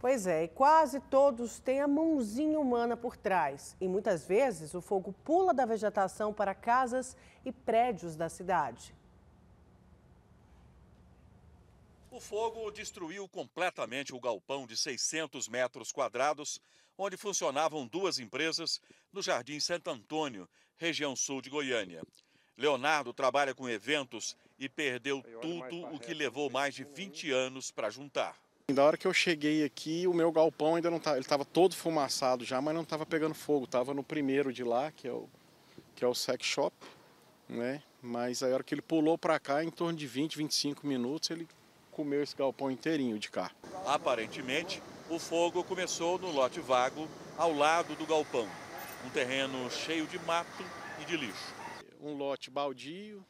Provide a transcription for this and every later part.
Pois é, e quase todos têm a mãozinha humana por trás. E muitas vezes o fogo pula da vegetação para casas e prédios da cidade. O fogo destruiu completamente o galpão de 600 metros quadrados, onde funcionavam duas empresas no Jardim Santo Antônio, região sul de Goiânia. Leonardo trabalha com eventos e perdeu tudo o que levou mais de 20 anos para juntar. Da hora que eu cheguei aqui, o meu galpão ainda não estava, tá, ele estava todo fumaçado já, mas não estava pegando fogo. Estava no primeiro de lá, que é o, que é o sex shop, né? Mas a hora que ele pulou para cá, em torno de 20, 25 minutos, ele comeu esse galpão inteirinho de cá. Aparentemente, o fogo começou no lote vago ao lado do galpão, um terreno cheio de mato e de lixo. Um lote baldio,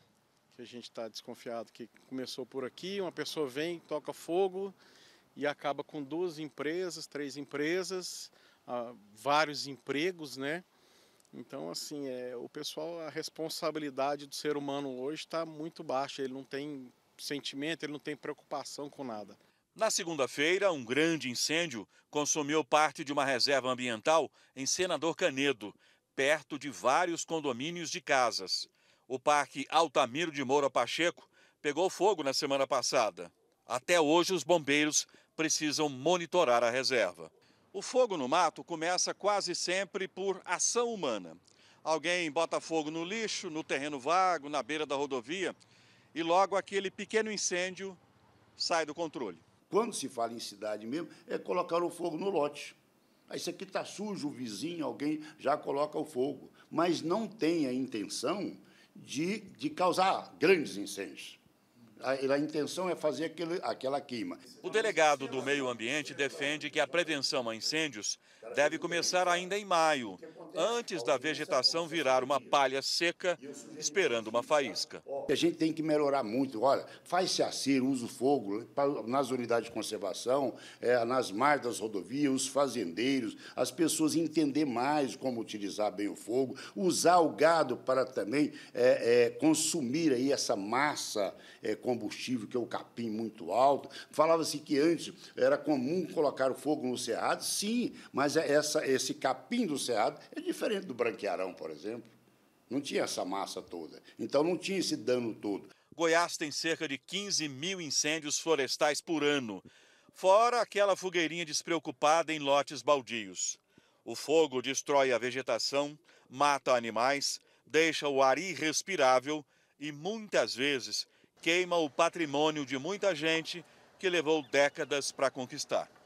que a gente está desconfiado que começou por aqui, uma pessoa vem, toca fogo, e acaba com duas empresas, três empresas, ah, vários empregos, né? Então, assim, é, o pessoal, a responsabilidade do ser humano hoje está muito baixa. Ele não tem sentimento, ele não tem preocupação com nada. Na segunda-feira, um grande incêndio consumiu parte de uma reserva ambiental em Senador Canedo, perto de vários condomínios de casas. O Parque Altamiro de Moura Pacheco pegou fogo na semana passada. Até hoje, os bombeiros precisam monitorar a reserva. O fogo no mato começa quase sempre por ação humana. Alguém bota fogo no lixo, no terreno vago, na beira da rodovia e logo aquele pequeno incêndio sai do controle. Quando se fala em cidade mesmo, é colocar o fogo no lote. Aí ah, isso aqui está sujo, o vizinho, alguém já coloca o fogo. Mas não tem a intenção de, de causar grandes incêndios a, a intenção é fazer aquele, aquela queima. O delegado do Meio Ambiente defende que a prevenção a incêndios deve começar ainda em maio antes da vegetação virar uma palha seca esperando uma faísca. A gente tem que melhorar muito. Olha, faz-se acir, assim, usa o fogo nas unidades de conservação, é, nas margens das rodovias, os fazendeiros, as pessoas entender mais como utilizar bem o fogo, usar o gado para também é, é, consumir aí essa massa é, combustível, que é o capim muito alto. Falava-se que antes era comum colocar o fogo no cerrado, sim, mas é essa, esse capim do cerrado é diferente do branquearão, por exemplo. Não tinha essa massa toda. Então não tinha esse dano todo. Goiás tem cerca de 15 mil incêndios florestais por ano, fora aquela fogueirinha despreocupada em lotes baldios. O fogo destrói a vegetação, mata animais, deixa o ar irrespirável e muitas vezes queima o patrimônio de muita gente que levou décadas para conquistar.